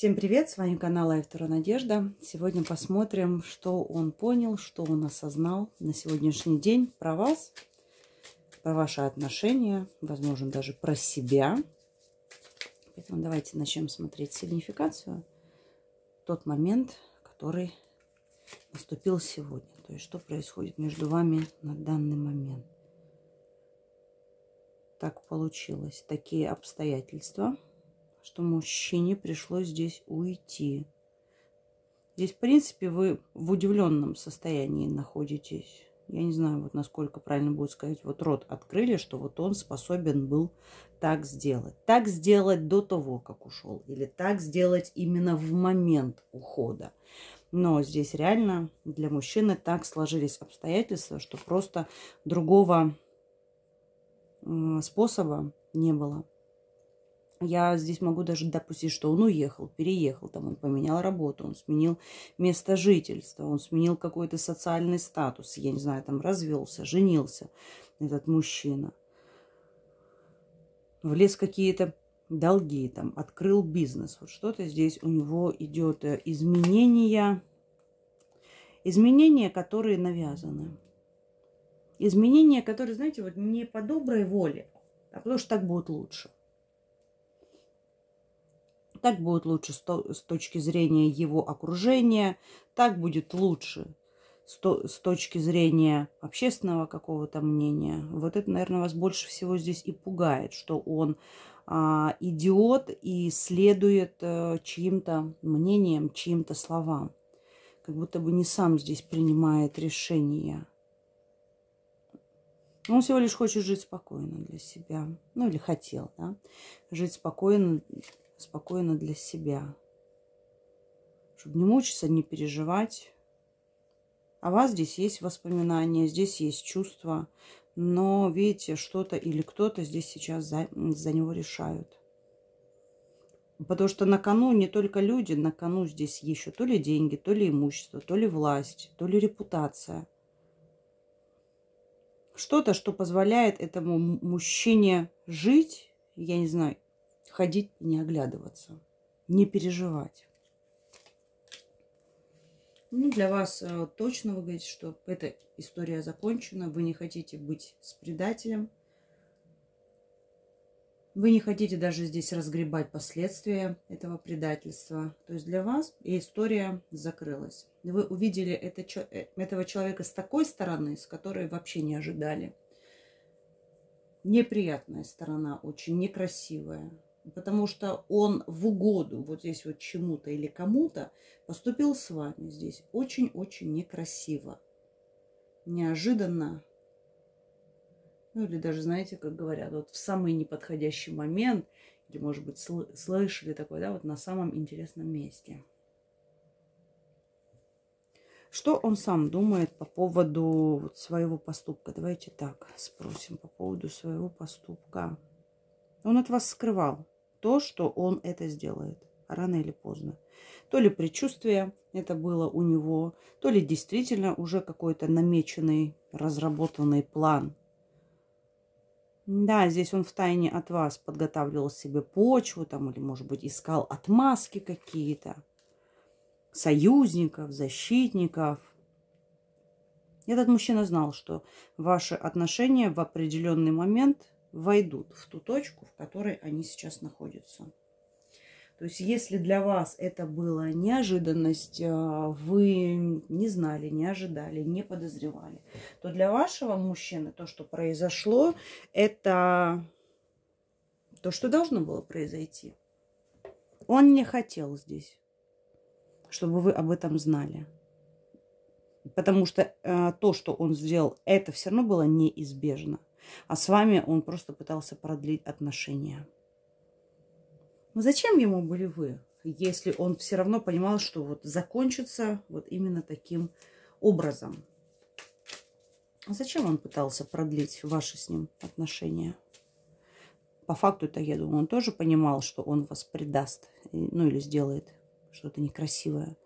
Всем привет, с вами канал Автора Надежда. Сегодня посмотрим, что он понял, что он осознал на сегодняшний день про вас, про ваши отношения, возможно, даже про себя. Поэтому давайте начнем смотреть сигнификацию. Тот момент, который наступил сегодня. То есть, что происходит между вами на данный момент. Так получилось. Такие обстоятельства – что мужчине пришлось здесь уйти. Здесь, в принципе, вы в удивленном состоянии находитесь. Я не знаю, вот насколько правильно будет сказать, вот рот открыли, что вот он способен был так сделать. Так сделать до того, как ушел. Или так сделать именно в момент ухода. Но здесь реально для мужчины так сложились обстоятельства, что просто другого э, способа не было. Я здесь могу даже допустить, что он уехал, переехал, там он поменял работу, он сменил место жительства, он сменил какой-то социальный статус, я не знаю, там развелся, женился этот мужчина, влез какие-то долги, там открыл бизнес. Вот что-то здесь у него идет э, изменения, изменения, которые навязаны. Изменения, которые, знаете, вот не по доброй воле, а потому что так будет лучше. Так будет лучше с точки зрения его окружения, так будет лучше с точки зрения общественного какого-то мнения. Вот это, наверное, вас больше всего здесь и пугает, что он а, идиот и следует а, чьим-то мнениям, чьим-то словам. Как будто бы не сам здесь принимает решения. Он всего лишь хочет жить спокойно для себя. Ну, или хотел, да? Жить спокойно спокойно для себя. Чтобы не мучиться, не переживать. А у вас здесь есть воспоминания, здесь есть чувства. Но, видите, что-то или кто-то здесь сейчас за, за него решают. Потому что на кону не только люди, на кону здесь еще то ли деньги, то ли имущество, то ли власть, то ли репутация. Что-то, что позволяет этому мужчине жить, я не знаю, ходить и не оглядываться, не переживать. Ну, для вас э, точно вы говорите, что эта история закончена, вы не хотите быть с предателем, вы не хотите даже здесь разгребать последствия этого предательства. То есть для вас история закрылась. Вы увидели это, э, этого человека с такой стороны, с которой вообще не ожидали. Неприятная сторона, очень некрасивая потому что он в угоду вот здесь вот чему-то или кому-то поступил с вами здесь очень-очень некрасиво, неожиданно, ну или даже, знаете, как говорят, вот в самый неподходящий момент, или, может быть, сл- слышали такое, да, вот на самом интересном месте. Что он сам думает по поводу вот своего поступка? Давайте так спросим по поводу своего поступка. Он от вас скрывал то, что он это сделает рано или поздно. То ли предчувствие это было у него, то ли действительно уже какой-то намеченный, разработанный план. Да, здесь он в тайне от вас подготавливал себе почву, там, или, может быть, искал отмазки какие-то, союзников, защитников. Этот мужчина знал, что ваши отношения в определенный момент войдут в ту точку, в которой они сейчас находятся. То есть, если для вас это была неожиданность, а, вы не знали, не ожидали, не подозревали, то для вашего мужчины то, что произошло, это то, что должно было произойти. Он не хотел здесь, чтобы вы об этом знали. Потому что э, то, что он сделал, это все равно было неизбежно. А с вами он просто пытался продлить отношения. Но ну, зачем ему были вы, если он все равно понимал, что вот закончится вот именно таким образом? А зачем он пытался продлить ваши с ним отношения? По факту-то, я думаю, он тоже понимал, что он вас предаст, ну или сделает что-то некрасивое.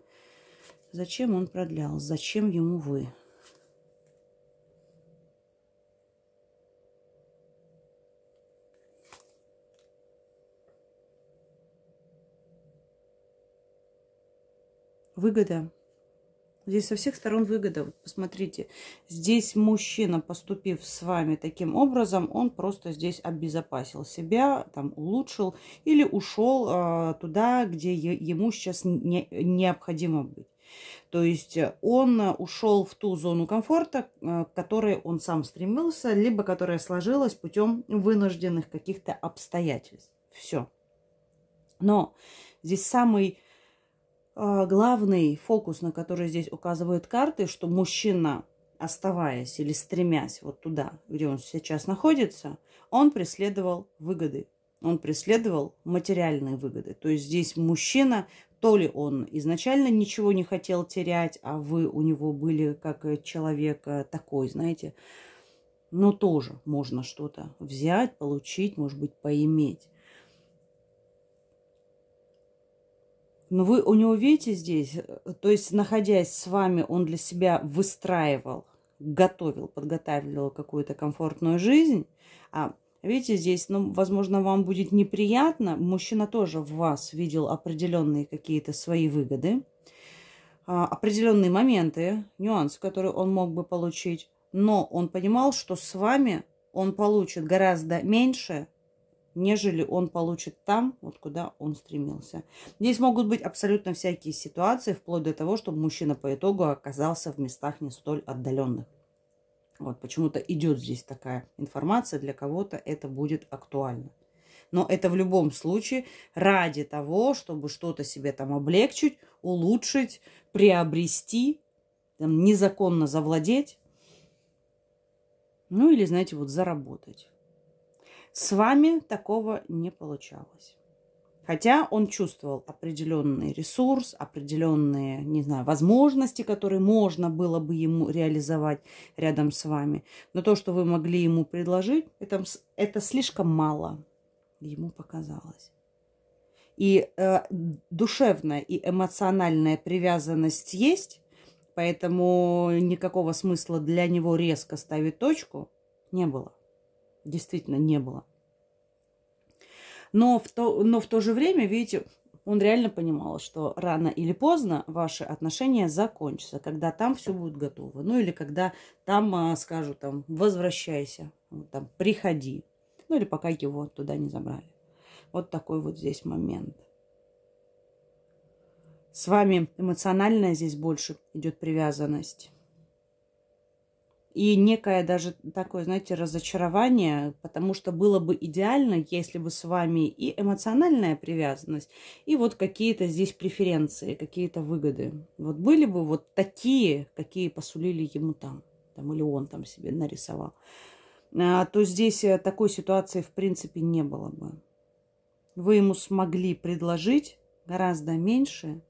Зачем он продлял? Зачем ему вы? Выгода. Здесь со всех сторон выгода. Вот посмотрите, здесь мужчина, поступив с вами таким образом, он просто здесь обезопасил себя, там улучшил или ушел э, туда, где ему сейчас не, необходимо быть. То есть он ушел в ту зону комфорта, а, к которой он сам стремился, либо которая сложилась путем вынужденных каких-то обстоятельств. Все. Но здесь самый а, главный фокус, на который здесь указывают карты, что мужчина, оставаясь или стремясь вот туда, где он сейчас находится, он преследовал выгоды. Он преследовал материальные выгоды. То есть здесь мужчина, то ли он изначально ничего не хотел терять, а вы у него были как человек э, такой, знаете, но тоже можно что-то взять, получить, может быть, поиметь. Но вы у него видите здесь, э, то есть находясь с вами, он для себя выстраивал, готовил, подготавливал какую-то комфортную жизнь. А видите, здесь, ну, возможно, вам будет неприятно. Мужчина тоже в вас видел определенные какие-то свои выгоды, а, определенные моменты, нюансы, которые он мог бы получить. Но он понимал, что с вами он получит гораздо меньше, нежели он получит там, вот куда он стремился. Здесь могут быть абсолютно всякие ситуации, вплоть до того, чтобы мужчина по итогу оказался в местах не столь отдаленных. Вот почему-то идет здесь такая информация, для кого-то это будет актуально. Но это в любом случае ради того, чтобы что-то себе там облегчить, улучшить, приобрести, там, незаконно завладеть. Ну или, знаете, вот заработать. С вами такого не получалось. Хотя он чувствовал определенный ресурс, определенные, не знаю, возможности, которые можно было бы ему реализовать рядом с вами. Но то, что вы могли ему предложить, это, это слишком мало ему показалось. И э, душевная и эмоциональная привязанность есть, поэтому никакого смысла для него резко ставить точку не было действительно не было. Но в, то, но в то же время, видите, он реально понимал, что рано или поздно ваши отношения закончатся, когда там все будет готово. Ну или когда там а, скажут, там, возвращайся, там, приходи. Ну или пока его туда не забрали. Вот такой вот здесь момент. С вами эмоциональная здесь больше идет привязанность и некое даже такое, знаете, разочарование, потому что было бы идеально, если бы с вами и эмоциональная привязанность, и вот какие-то здесь преференции, какие-то выгоды. Вот были бы вот такие, какие посулили ему там, там или он там себе нарисовал, а, то здесь э, такой ситуации в принципе не было бы. Вы ему смогли предложить гораздо меньше,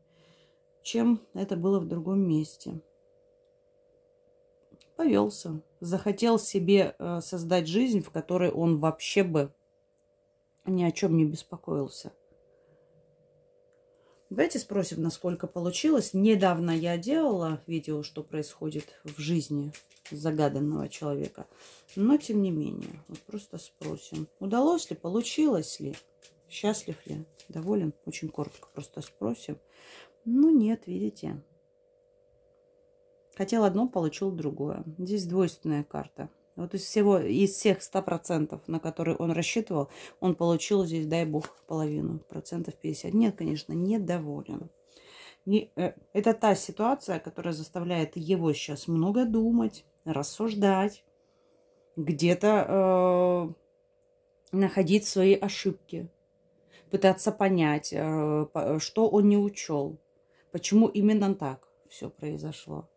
чем это было в другом месте повелся, захотел себе э, создать жизнь, в которой он вообще бы ни о чем не беспокоился. Давайте спросим, насколько получилось. Недавно я делала видео, что происходит в жизни загаданного человека. Но тем не менее, вот просто спросим, удалось ли, получилось ли, счастлив ли, доволен. Очень коротко просто спросим. Ну нет, видите, Хотел одно, получил другое. Здесь двойственная карта. Вот из всего, из всех 100%, на которые он рассчитывал, он получил здесь, дай бог, половину, процентов 50. Нет, конечно, недоволен. Не, э, это та ситуация, которая заставляет его сейчас много думать, рассуждать, где-то э, находить свои ошибки, пытаться понять, э, что он не учел, почему именно так все произошло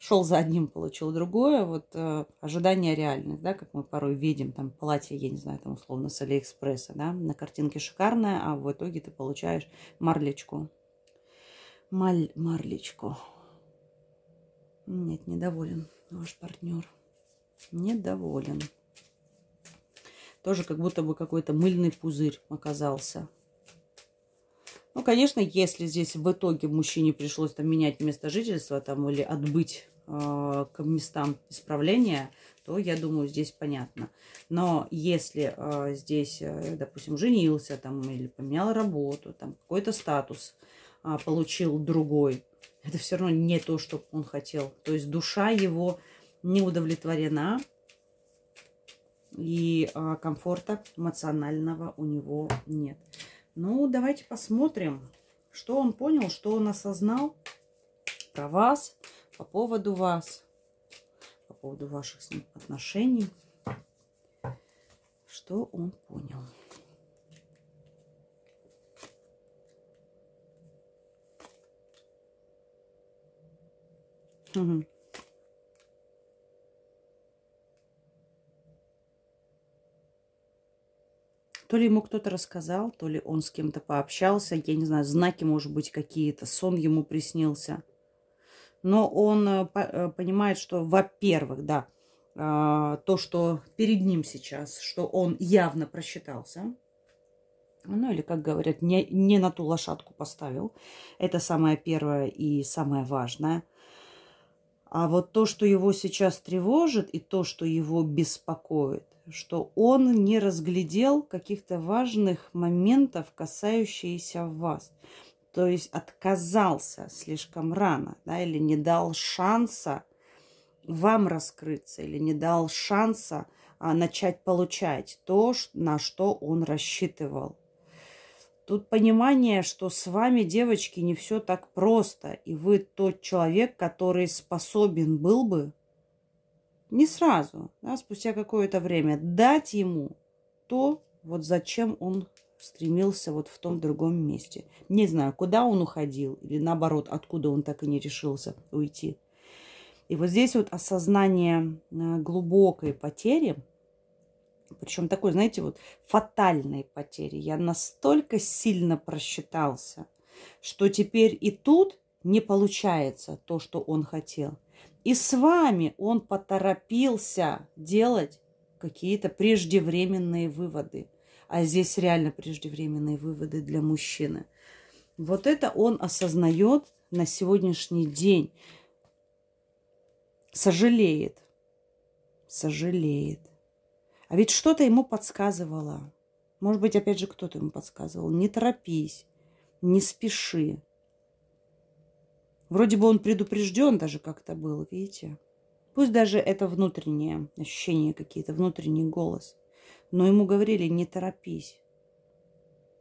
шел за одним, получил другое. Вот э, ожидание реальность, да, как мы порой видим, там платье, я не знаю, там условно с Алиэкспресса, да, на картинке шикарное, а в итоге ты получаешь марлечку. Маль, марлечку. Нет, недоволен ваш партнер. Недоволен. Тоже как будто бы какой-то мыльный пузырь оказался. Ну, конечно, если здесь в итоге мужчине пришлось там менять место жительства там или отбыть Э, к местам исправления, то, я думаю, здесь понятно. Но если э, здесь, э, допустим, женился там или поменял работу, там какой-то статус э, получил другой, это все равно не то, что он хотел. То есть душа его не удовлетворена, и э, комфорта эмоционального у него нет. Ну, давайте посмотрим, что он понял, что он осознал про вас, про вас по поводу вас, по поводу ваших с ним отношений, что он понял. Угу. То ли ему кто-то рассказал, то ли он с кем-то пообщался, я не знаю, знаки, может быть, какие-то, сон ему приснился но он э, э, понимает, что, во-первых, да, а, то, что перед ним сейчас, что он явно просчитался, ну или, как говорят, не, не на ту лошадку поставил. Это самое первое и самое важное. А вот то, что его сейчас тревожит, и то, что его беспокоит, что он не разглядел каких-то важных моментов, касающихся вас то есть отказался слишком рано, да, или не дал шанса вам раскрыться, или не дал шанса а, начать получать то, на что он рассчитывал. Тут понимание, что с вами, девочки, не все так просто, и вы тот человек, который способен был бы не сразу, да, спустя какое-то время дать ему то, вот зачем он стремился вот в том другом месте. Не знаю, куда он уходил, или наоборот, откуда он так и не решился уйти. И вот здесь вот осознание э, глубокой потери, причем такой, знаете, вот фатальной потери. Я настолько сильно просчитался, что теперь и тут не получается то, что он хотел. И с вами он поторопился делать какие-то преждевременные выводы а здесь реально преждевременные выводы для мужчины. Вот это он осознает на сегодняшний день. Сожалеет. Сожалеет. А ведь что-то ему подсказывало. Может быть, опять же, кто-то ему подсказывал. Не торопись, не спеши. Вроде бы он предупрежден даже как-то был, видите? Пусть даже это внутреннее ощущение какие-то, внутренний голос. Но ему говорили, не торопись.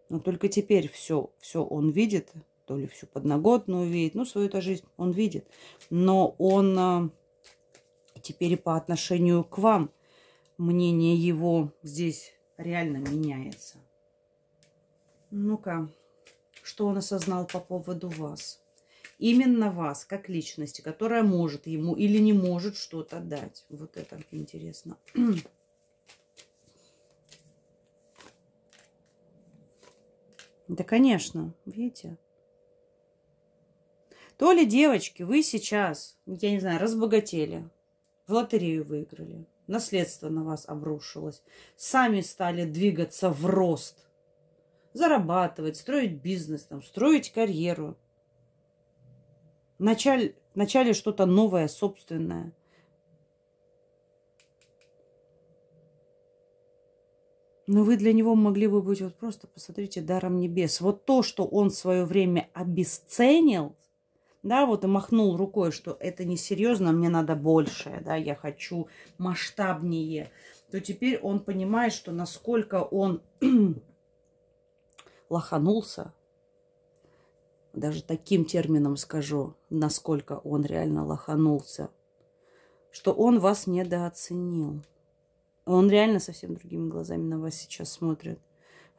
Но только теперь все, все он видит, то ли всю подноготную видит, ну, свою эту жизнь он видит. Но он а, теперь и по отношению к вам, мнение его здесь реально меняется. Ну-ка, что он осознал по поводу вас? Именно вас, как личности, которая может ему или не может что-то дать. Вот это интересно. Да, конечно, видите. То ли, девочки, вы сейчас, я не знаю, разбогатели, в лотерею выиграли, наследство на вас обрушилось, сами стали двигаться в рост, зарабатывать, строить бизнес, там, строить карьеру, вначале, вначале что-то новое, собственное – Но вы для него могли бы быть, вот просто посмотрите, даром небес. Вот то, что он в свое время обесценил, да, вот и махнул рукой, что это несерьезно, мне надо большее, да, я хочу масштабнее, то теперь он понимает, что насколько он лоханулся, даже таким термином скажу, насколько он реально лоханулся, что он вас недооценил. Он реально совсем другими глазами на вас сейчас смотрит.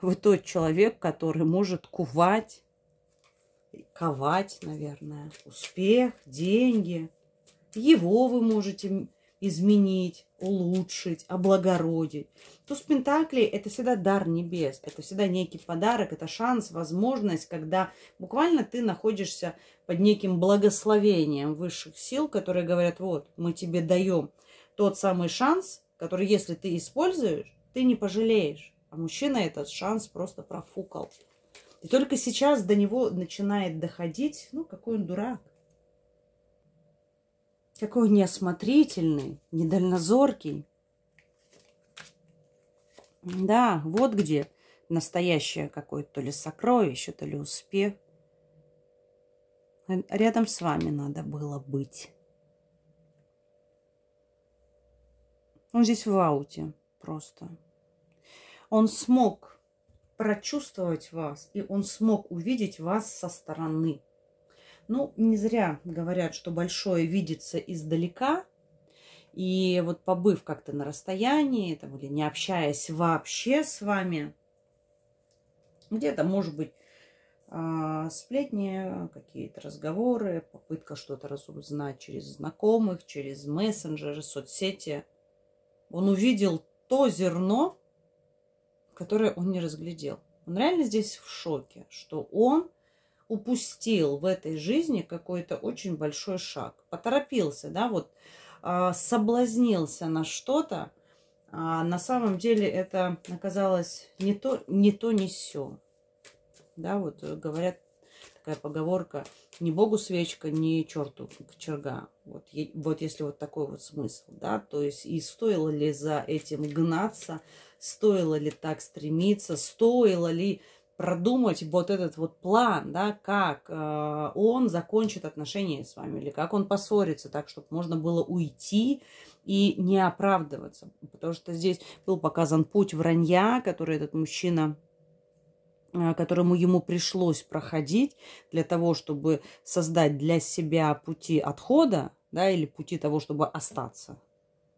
Вы тот человек, который может кувать, ковать, наверное, успех, деньги. Его вы можете изменить, улучшить, облагородить. Туз Пентаклей – это всегда дар небес, это всегда некий подарок, это шанс, возможность, когда буквально ты находишься под неким благословением высших сил, которые говорят, вот, мы тебе даем тот самый шанс, который, если ты используешь, ты не пожалеешь. А мужчина этот шанс просто профукал. И только сейчас до него начинает доходить, ну, какой он дурак. Какой он неосмотрительный, недальнозоркий. Да, вот где настоящее какое-то то ли сокровище, то ли успех. Рядом с вами надо было быть. Он здесь в ауте просто. Он смог прочувствовать вас, и он смог увидеть вас со стороны. Ну, не зря говорят, что большое видится издалека, и вот побыв как-то на расстоянии, там, или не общаясь вообще с вами, где-то, может быть, а, сплетни, какие-то разговоры, попытка что-то разузнать через знакомых, через мессенджеры, соцсети он увидел то зерно, которое он не разглядел. Он реально здесь в шоке, что он упустил в этой жизни какой-то очень большой шаг. Поторопился, да, вот а, соблазнился на что-то. А на самом деле это оказалось не то, не то, не все. Да, вот говорят такая поговорка «не богу свечка, не черту кочерга». Вот, вот если вот такой вот смысл, да, то есть и стоило ли за этим гнаться, стоило ли так стремиться, стоило ли продумать вот этот вот план, да, как э, он закончит отношения с вами, или как он поссорится, так, чтобы можно было уйти и не оправдываться. Потому что здесь был показан путь вранья, который этот мужчина Э, которому ему пришлось проходить для того, чтобы создать для себя пути отхода, да, или пути того, чтобы остаться.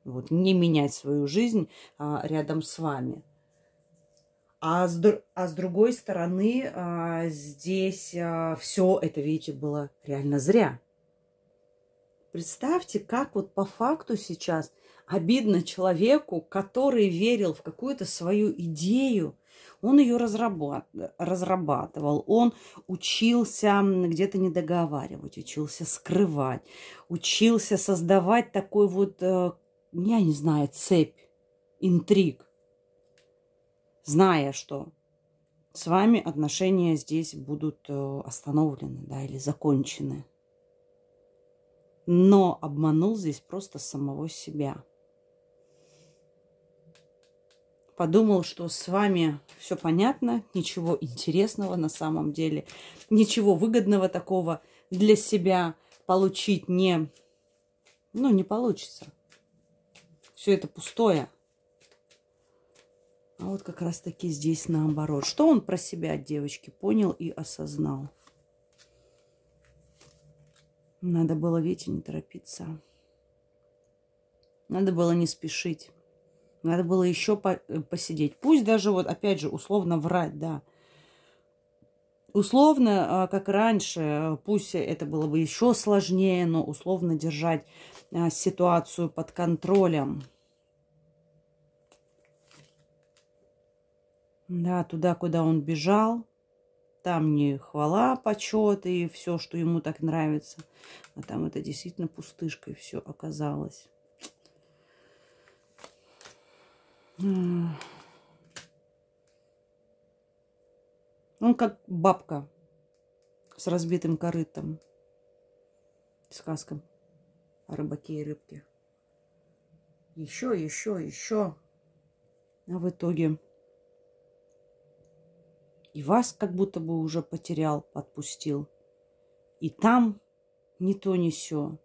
Вот, не менять свою жизнь а, рядом с вами. А с, а с другой стороны, а, здесь а, все это, видите, было реально зря. Представьте, как вот по факту сейчас обидно человеку, который верил в какую-то свою идею, он ее разрабатывал, он учился где-то не договаривать, учился скрывать, учился создавать такой вот, э, я не знаю, цепь, интриг, зная, что с вами отношения здесь будут э, остановлены, да, или закончены. Но обманул здесь просто самого себя – подумал, что с вами все понятно, ничего интересного на самом деле, ничего выгодного такого для себя получить не, ну, не получится. Все это пустое. А вот как раз таки здесь наоборот. Что он про себя, девочки, понял и осознал? Надо было, видите, не торопиться. Надо было не спешить. Надо было еще по э, посидеть. Пусть даже вот, опять же, условно врать, да. Условно, а, как раньше, э, пусть это было бы еще сложнее, но условно держать а, ситуацию под контролем. Да, туда, куда он бежал, там не хвала, почет и все, что ему так нравится. А там это действительно пустышкой все оказалось. Он как бабка с разбитым корытом. Сказка о рыбаке и рыбке. Еще, еще, еще. А в итоге и вас как будто бы уже потерял, отпустил. И там не то, не все.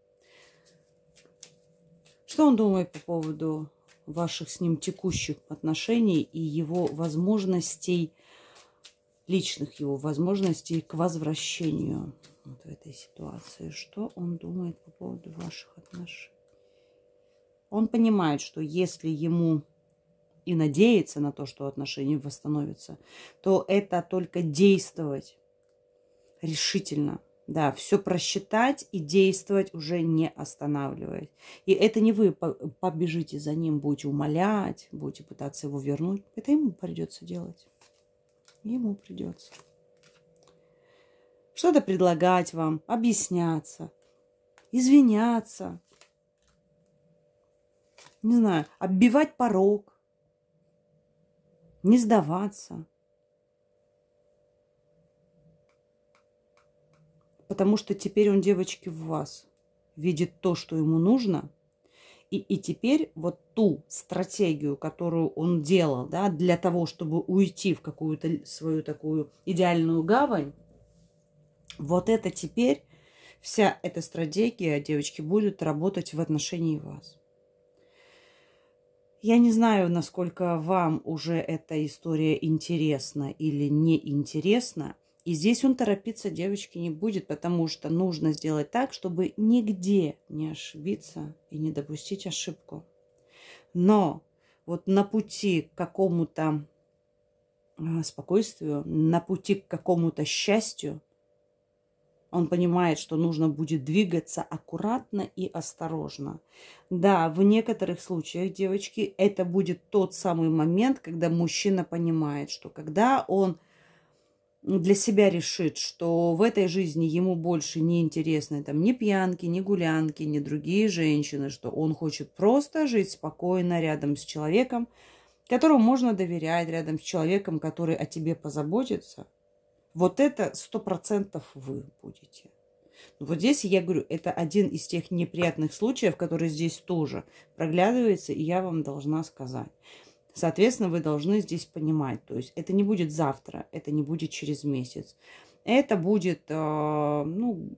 Что он думает по поводу ваших с ним текущих отношений и его возможностей, личных его возможностей к возвращению вот в этой ситуации. Что он думает по поводу ваших отношений? Он понимает, что если ему и надеяться на то, что отношения восстановятся, то это только действовать решительно – да, все просчитать и действовать уже не останавливаясь. И это не вы побежите за ним, будете умолять, будете пытаться его вернуть. Это ему придется делать. Ему придется. Что-то предлагать вам, объясняться, извиняться. Не знаю, оббивать порог, не сдаваться – потому что теперь он, девочки, в вас видит то, что ему нужно. И, и теперь вот ту стратегию, которую он делал, да, для того, чтобы уйти в какую-то свою такую идеальную гавань, вот это теперь вся эта стратегия, девочки, будет работать в отношении вас. Я не знаю, насколько вам уже эта история интересна или неинтересна. интересна и здесь он торопиться девочки не будет, потому что нужно сделать так, чтобы нигде не ошибиться и не допустить ошибку. Но вот на пути к какому-то а, спокойствию, на пути к какому-то счастью, он понимает, что нужно будет двигаться аккуратно и осторожно. Да, в некоторых случаях, девочки, это будет тот самый момент, когда мужчина понимает, что когда он ну, для себя решит, что в этой жизни ему больше не интересны там ни пьянки, ни гулянки, ни другие женщины, что он хочет просто жить спокойно рядом с человеком, которому можно доверять, рядом с человеком, который о тебе позаботится, вот это сто процентов вы будете. Вот здесь я говорю, это один из тех неприятных случаев, который здесь тоже проглядывается, и я вам должна сказать. Соответственно, вы должны здесь понимать, то есть это не будет завтра, это не будет через месяц. Это будет, а, ну,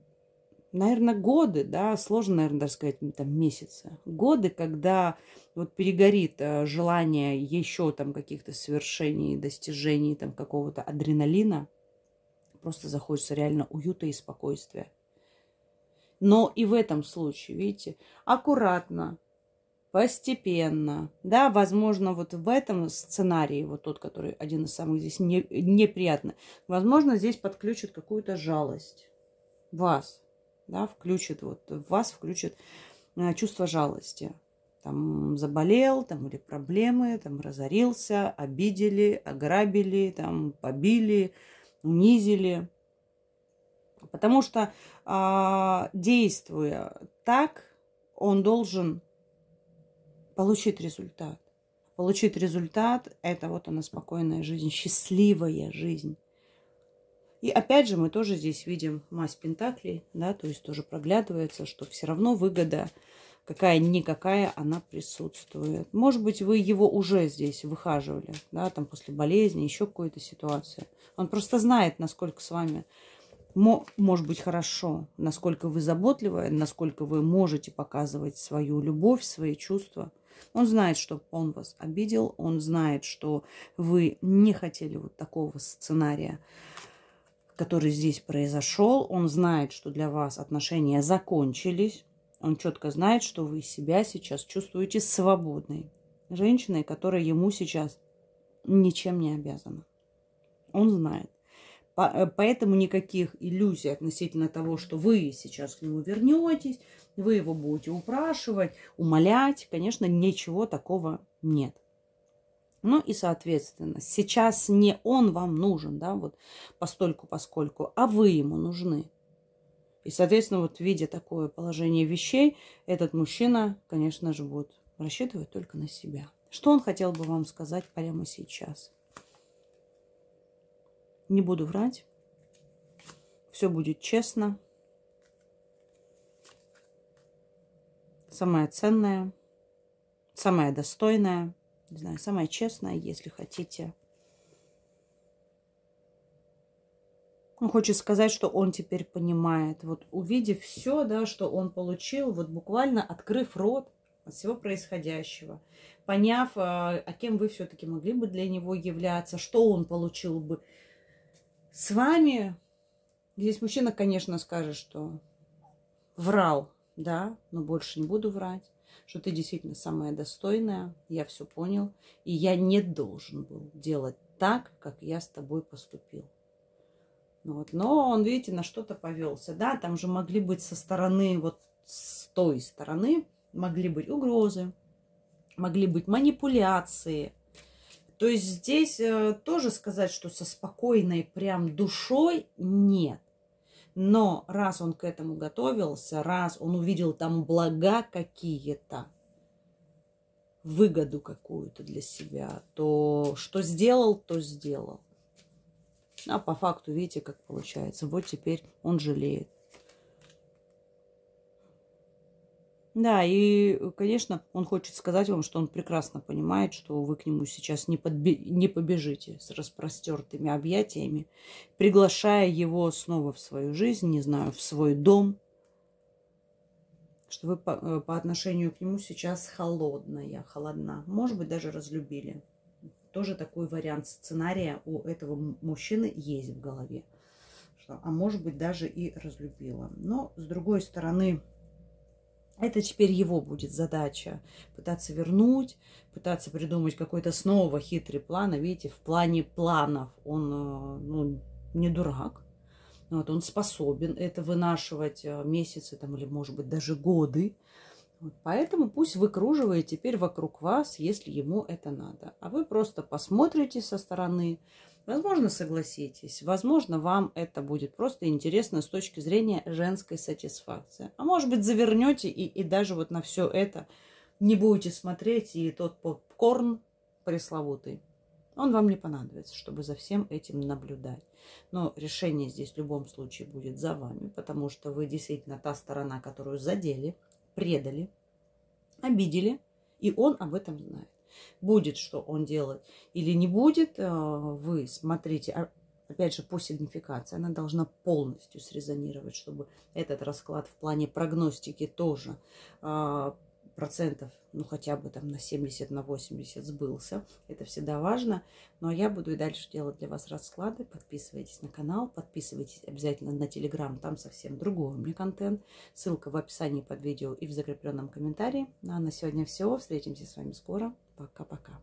наверное, годы, да, сложно, наверное, даже сказать, там, месяцы. Годы, когда вот перегорит а, желание еще там каких-то свершений, достижений, там какого-то адреналина, просто захочется реально уюта и спокойствия. Но и в этом случае, видите, аккуратно, Постепенно. Да, возможно, вот в этом сценарии, вот тот, который один из самых здесь не, неприятных, возможно, здесь подключат какую-то жалость. Вас. Да, включит вот, вас включит э, чувство жалости. Там заболел, там или проблемы, там разорился, обидели, ограбили, там побили, унизили. Потому что э, действуя так, он должен получить результат. получить результат – это вот она спокойная жизнь, счастливая жизнь. И опять же мы тоже здесь видим мазь пентаклей, да, то есть тоже проглядывается, что все равно выгода какая-никакая она присутствует. Может быть, вы его уже здесь выхаживали, да, там после болезни, еще какой-то ситуации. Он просто знает, насколько с вами может быть хорошо, насколько вы заботливы, насколько вы можете показывать свою любовь, свои чувства – он знает, что он вас обидел, он знает, что вы не хотели вот такого сценария, который здесь произошел. Он знает, что для вас отношения закончились. Он четко знает, что вы себя сейчас чувствуете свободной женщиной, которая ему сейчас ничем не обязана. Он знает. Э, поэтому никаких иллюзий относительно того, что вы сейчас к нему вернетесь, вы его будете упрашивать, умолять, конечно, ничего такого нет. Ну и, соответственно, сейчас не он вам нужен, да, вот постольку поскольку, а вы ему нужны. И, соответственно, вот видя такое положение вещей, этот мужчина, конечно же, будет рассчитывать только на себя. Что он хотел бы вам сказать прямо сейчас? Не буду врать. Все будет честно. Самое ценное, самое достойное, не знаю, самое честное, если хотите. Он хочет сказать, что он теперь понимает. Вот увидев все, да, что он получил, вот буквально открыв рот от всего происходящего, поняв, а, а кем вы все-таки могли бы для него являться, что он получил бы, с вами здесь мужчина, конечно, скажет, что врал, да, но больше не буду врать, что ты действительно самая достойная, я все понял, и я не должен был делать так, как я с тобой поступил. Ну вот. Но он, видите, на что-то повелся. Да, там же могли быть со стороны, вот с той стороны, могли быть угрозы, могли быть манипуляции, то есть здесь э, тоже сказать, что со спокойной прям душой нет. Но раз он к этому готовился, раз он увидел там блага какие-то, выгоду какую-то для себя, то что сделал, то сделал. А по факту, видите, как получается. Вот теперь он жалеет. Да, и, э, конечно, он хочет сказать вам, что он прекрасно понимает, что вы к нему сейчас не, подбе... не побежите с распростертыми объятиями, приглашая его снова в свою жизнь, не знаю, в свой дом, что вы по, э, по отношению к нему сейчас холодная, холодна. Может быть, даже разлюбили. Тоже такой вариант сценария у этого мужчины есть в голове. Что, а может быть, даже и разлюбила. Но, с другой стороны, это теперь его будет задача. Пытаться вернуть, пытаться придумать какой-то снова хитрый план. А видите, в плане планов он э, ну, не дурак. Вот, он способен это вынашивать э, месяцы там, или, может быть, даже годы. Вот, поэтому пусть выкруживает теперь вокруг вас, если ему это надо. А вы просто посмотрите со стороны, Возможно, согласитесь, возможно, вам это будет просто интересно с точки зрения женской сатисфакции. А может быть, завернете и, и даже вот на все это не будете смотреть, и тот попкорн пресловутый, он вам не понадобится, чтобы за всем этим наблюдать. Но решение здесь в любом случае будет за вами, потому что вы действительно та сторона, которую задели, предали, обидели, и он об этом знает. Будет, что он делает или не будет, э, вы смотрите, а, опять же, по сигнификации. Она должна полностью срезонировать, чтобы этот расклад в плане прогностики тоже а, процентов, ну хотя бы там на 70, на 80 сбылся. Это всегда важно. Но ну, а я буду и дальше делать для вас расклады. Подписывайтесь на канал, подписывайтесь обязательно на Телеграм, там совсем другой у меня контент. Ссылка в описании под видео и в закрепленном комментарии. Ну, а на сегодня все. Встретимся с вами скоро. Пока-пока.